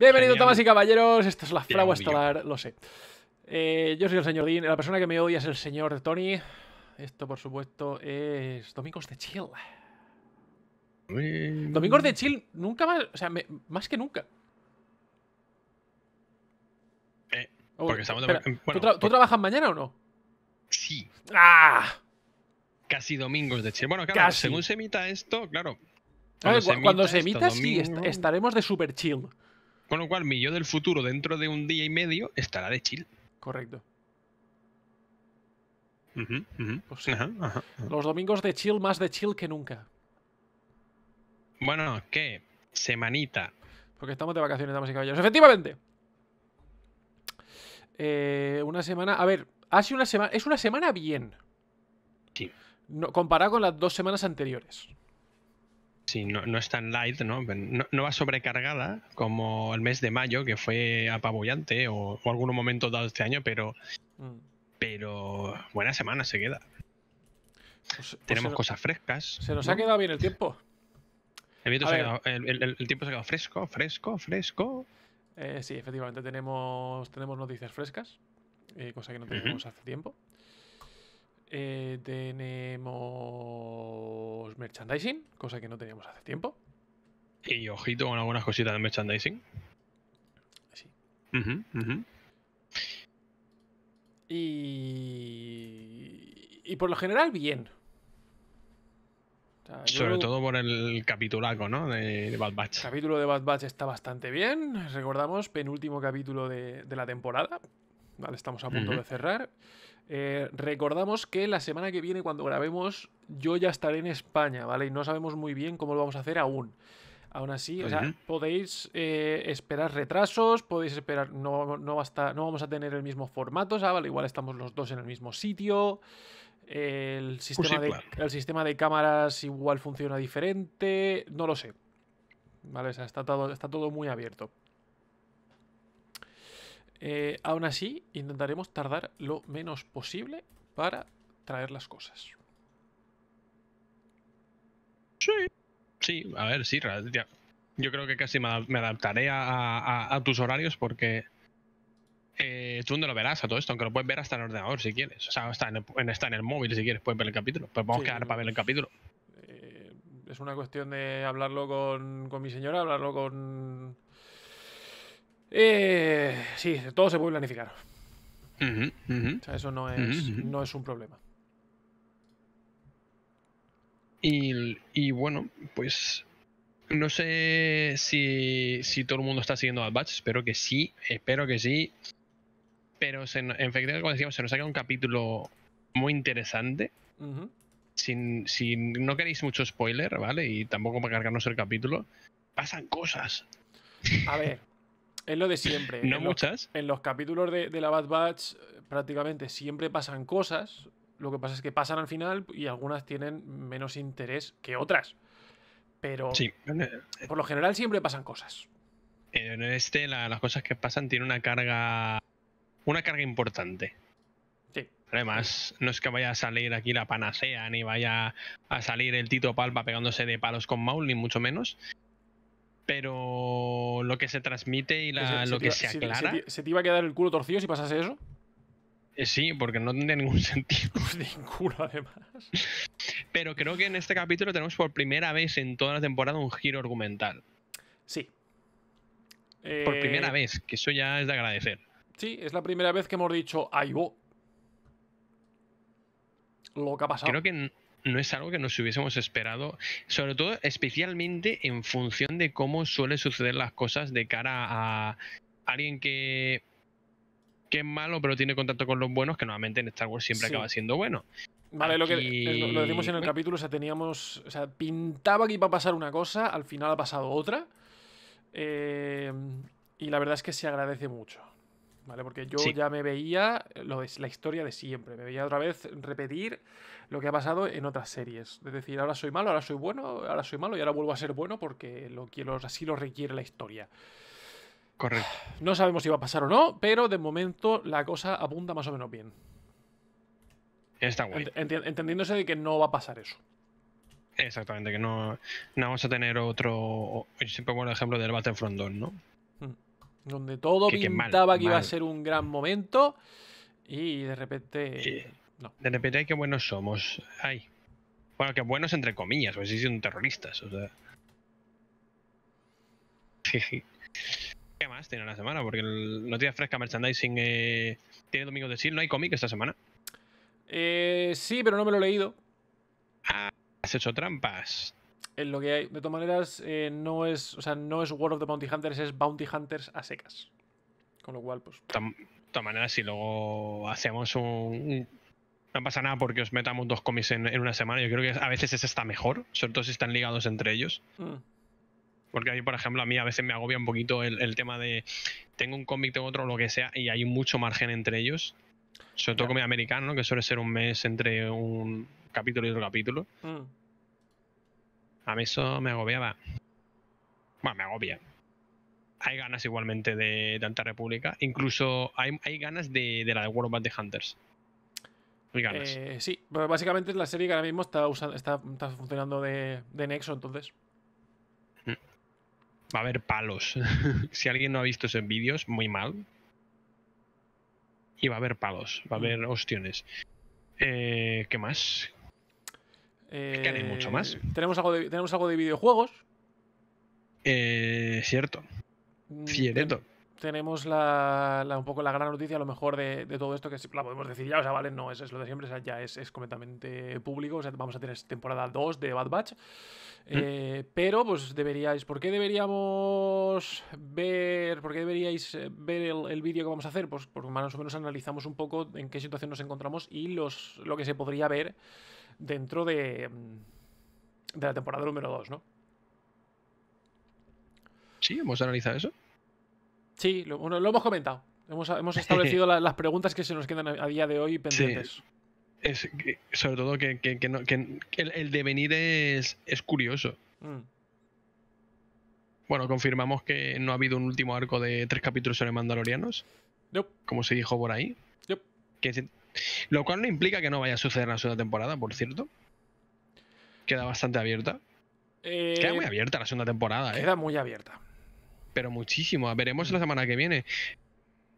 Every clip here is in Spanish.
Bienvenidos, damas y caballeros. Esto es la fragua estelar, lo sé. Eh, yo soy el señor Dean. La persona que me odia es el señor Tony. Esto, por supuesto, es Domingos de Chill. Mm. Domingos de Chill, nunca más. O sea, más que nunca. ¿Tú, trabajas mañana o no? Sí. ¡Ah! Casi domingos de chill. Bueno, claro, según se emita esto, claro. Cuando, se, emita sí, estaremos de super chill. Con lo cual, mi yo del futuro dentro de un día y medio estará de chill. Correcto. Pues Los domingos de chill, más de chill que nunca. Bueno, ¿qué? Semanita. Porque estamos de vacaciones, damas y caballeros. Efectivamente. Eh, una semana. A ver, ha una semana. Es una semana bien. Sí. comparado con las dos semanas anteriores no, no es tan light, ¿no? ¿no? va sobrecargada como el mes de mayo, que fue apabullante, o, algún momento dado este año, pero, mm. pero buena semana se queda. Pues, pues tenemos cosas frescas. Se nos ha quedado bien el tiempo. El, tiempo se ha quedado fresco, fresco, fresco. Eh, sí, efectivamente tenemos, tenemos noticias frescas, eh, cosa que no teníamos hace tiempo. Eh, tenemos merchandising, cosa que no teníamos hace tiempo. Y ojito con algunas cositas de merchandising. Sí. Y... y por lo general, bien. Sobre todo por el capitulaco, ¿no? De, Bad Batch. capítulo de Bad Batch está bastante bien. Recordamos, penúltimo capítulo de, la temporada. estamos a punto de cerrar. Eh, recordamos que la semana que viene, cuando grabemos, yo ya estaré en España, ¿vale? Y no sabemos muy bien cómo lo vamos a hacer aún. Aún así, podéis eh, esperar retrasos, podéis esperar, no, no vamos a tener el mismo formato, o sea, vale, igual estamos los dos en el mismo sitio, el sistema, de, el sistema de cámaras igual funciona diferente, no lo sé. Vale, o sea, todo, está todo muy abierto. Eh, aún así, intentaremos tardar lo menos posible para traer las cosas. Sí, sí, a ver, sí, yo creo que casi me adaptaré a, tus horarios porque eh, tú no lo verás a todo esto, aunque lo puedes ver hasta en el ordenador si quieres. O sea, está en el, móvil si quieres, puedes ver el capítulo. Pero vamos quedar para ver el capítulo. Eh, es una cuestión de hablarlo con mi señora, hablarlo con, eh, sí, todo se puede planificar. O sea, eso no es, un problema. Y, bueno, pues no sé si, todo el mundo está siguiendo al espero que sí, espero que sí. Pero en efecto, como decíamos, se nos saca un capítulo muy interesante. si no queréis mucho spoiler, ¿vale? Y tampoco para cargarnos el capítulo, pasan cosas. A ver, es lo de siempre. No muchas. en los capítulos de, la Bad Batch eh, prácticamente siempre pasan cosas. Lo que pasa es que pasan al final y algunas tienen menos interés que otras. Pero sí. Eh, por lo general siempre pasan cosas. En este, las cosas que pasan tienen una carga. Una carga importante. Sí. Además, no es que vaya a salir aquí la panacea, ni vaya a salir el Tito Palpa pegándose de palos con Maul, ni mucho menos pero lo que se transmite y lo que se aclara. Se, te iba a quedar el culo torcido si pasase eso? Eh, sí, porque no tiene ningún sentido. Ninguno, además. Pero creo que en este capítulo tenemos por primera vez en toda la temporada un giro argumental. Sí. Por eh, primera vez, que eso ya es de agradecer. Sí, es la primera vez que hemos dicho, ahí oh". lo que ha pasado. Creo que no es algo que nos hubiésemos esperado, sobre todo especialmente en función de cómo suelen suceder las cosas de cara a alguien que, es malo pero tiene contacto con los buenos, que normalmente en Star Wars siempre acaba siendo bueno. Vale, lo que lo, decimos en el capítulo, o sea, teníamos, o sea, pintaba que iba a pasar una cosa, al final ha pasado otra. Eh, y la verdad es que se agradece mucho. Porque yo ya me veía la historia de siempre, me veía otra vez repetir lo que ha pasado en otras series. Es decir, ahora soy malo, ahora soy bueno, ahora soy malo y ahora vuelvo a ser bueno porque así lo requiere la historia. Correcto. No sabemos si va a pasar o no, pero de momento la cosa apunta más o menos bien. Está guay. entendiéndose de que no va a pasar eso. Exactamente, que no, no vamos a tener otro. Yo siempre pongo el ejemplo del Battlefront 2, ¿no? Hmm. Donde todo pintaba que, iba a ser un gran momento y de repente. De repente, hay que buenos somos. Bueno, que buenos entre comillas, porque si son terroristas, o sea. ¿Qué más tiene la semana? Porque no tiene fresca merchandising. Eh, tiene domingo de Sil, no hay cómic esta semana. Eh, sí, pero no me lo he leído. Ah, has hecho trampas. Eh, que hay. De todas maneras, eh, no es. O sea, no es World of the Bounty Hunters, es Bounty Hunters a secas. Con lo cual, pues. De todas maneras, si luego hacemos un. No pasa nada porque os metamos dos cómics en, una semana. Yo creo que a veces ese está mejor, sobre todo si están ligados entre ellos. Mm. Porque ahí por ejemplo, a mí a veces me agobia un poquito el, tema de tengo un cómic, tengo otro, lo que sea, y hay mucho margen entre ellos. Sobre todo con cómic americano, que suele ser un mes entre un capítulo y otro capítulo. Mm. A mí eso me agobiaba. Bueno, me agobia. Hay ganas igualmente de tanta república. Incluso hay, ganas de, la de World of the Hunters. Hay eh, sí, básicamente es la serie que ahora mismo está, está, funcionando de, Nexo, entonces. Mm. Va a haber palos. si alguien no ha visto esos vídeos, muy mal. Y va a haber palos, va a mm. haber ostiones. Eh, ¿Qué más? que hay mucho más. Eh, tenemos algo de, tenemos algo de videojuegos. Eh, cierto. Mm, cierto. tenemos la, un poco la gran noticia, a lo mejor, de, todo esto que la podemos decir ya. O sea, vale, no, es, es lo de siempre, ya es, completamente público. vamos a tener temporada 2 de Bad Batch. Mm. Eh, pero, pues deberíais. ¿Por qué deberíamos ver? ¿Por qué deberíais ver el, vídeo que vamos a hacer? Pues porque más o menos analizamos un poco en qué situación nos encontramos y los, lo que se podría ver dentro de, mm, de la temporada número 2, ¿no? Sí, hemos analizado eso. Sí, lo, hemos comentado. Hemos, establecido las preguntas que se nos quedan a, día de hoy pendientes. Es, sobre todo que, el, devenir es, es curioso. Mm. Bueno, confirmamos que no ha habido un último arco de tres capítulos sobre Mandalorianos. Como se dijo por ahí. Lo cual no implica que no vaya a suceder en la segunda temporada, por cierto. Queda bastante abierta. Eh, queda muy abierta la segunda temporada, ¿eh? queda muy abierta. Pero muchísimo. Veremos la semana que viene.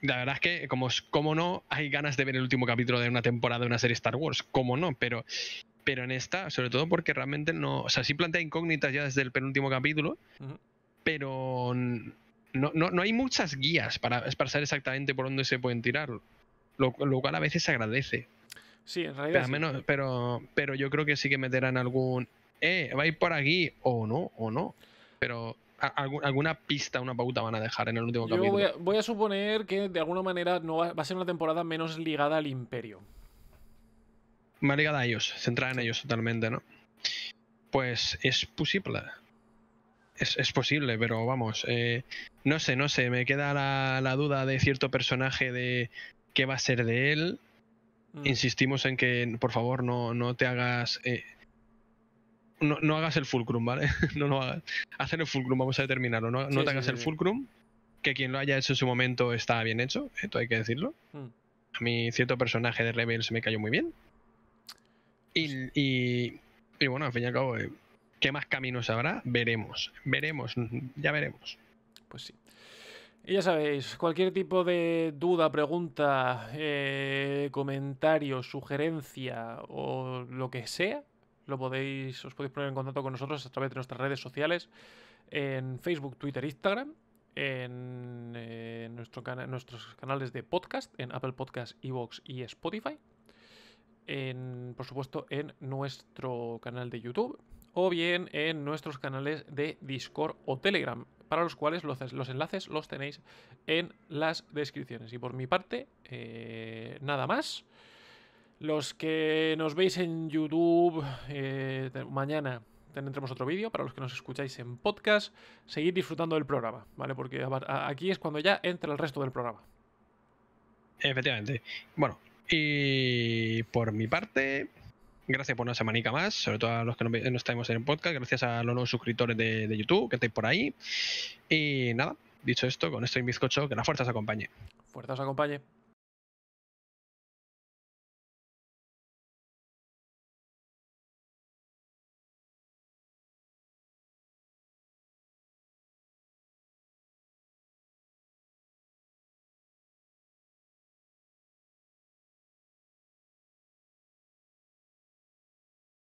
La verdad es que, como, no, hay ganas de ver el último capítulo de una temporada de una serie Star Wars. Como no, pero, pero en esta, sobre todo porque realmente no. O sea, sí plantea incógnitas ya desde el penúltimo capítulo, pero no, hay muchas guías para, para saber exactamente por dónde se pueden tirar lo, cual a veces se agradece. Sí, en realidad. Pero, pero, yo creo que sí que meterán algún. Eh, va a ir por aquí, o no, o no. Pero alguna pista, una pauta van a dejar en el último capítulo. Voy a, suponer que de alguna manera no va, a ser una temporada menos ligada al imperio. Más ligada a ellos, centrada en ellos totalmente, ¿no? Pues es posible. Es, posible, pero vamos, eh, no sé, no sé, me queda la duda de cierto personaje de qué va a ser de él. Mm. Insistimos en que, por favor, no, te hagas. Eh, no, no, hagas el fulcrum, ¿vale? no lo hagas. Hacer el fulcrum, vamos a determinarlo. No, te hagas el fulcrum, que quien lo haya hecho en su momento está bien hecho, esto hay que decirlo. Mm. A mí cierto personaje de Rebels me cayó muy bien. Y, pues y, y bueno, al fin y al cabo, eh, ¿qué más caminos habrá? Veremos, veremos, ya veremos. Pues sí. Y ya sabéis, cualquier tipo de duda, pregunta, eh, comentario, sugerencia o lo que sea, lo podéis, os podéis poner en contacto con nosotros a través de nuestras redes sociales, en Facebook, Twitter, Instagram, en eh, nuestros canales de podcast, en Apple Podcast, Evox y Spotify, en, por supuesto en nuestro canal de YouTube o bien en nuestros canales de Discord o Telegram para los cuales los, enlaces los tenéis en las descripciones. Y por mi parte, eh, nada más. Los que nos veis en YouTube eh, mañana tendremos otro vídeo para los que nos escucháis en podcast, seguid disfrutando del programa, ¿vale? Porque aquí es cuando ya entra el resto del programa. Efectivamente. Bueno, y por mi parte, Gracias por una semanica más, sobre todo a los que no, no estamos en el podcast. Gracias a los nuevos suscriptores de, YouTube que estáis por ahí. Y nada, dicho esto, con esto y bizcocho, que la fuerza os acompañe. Fuerza os acompañe.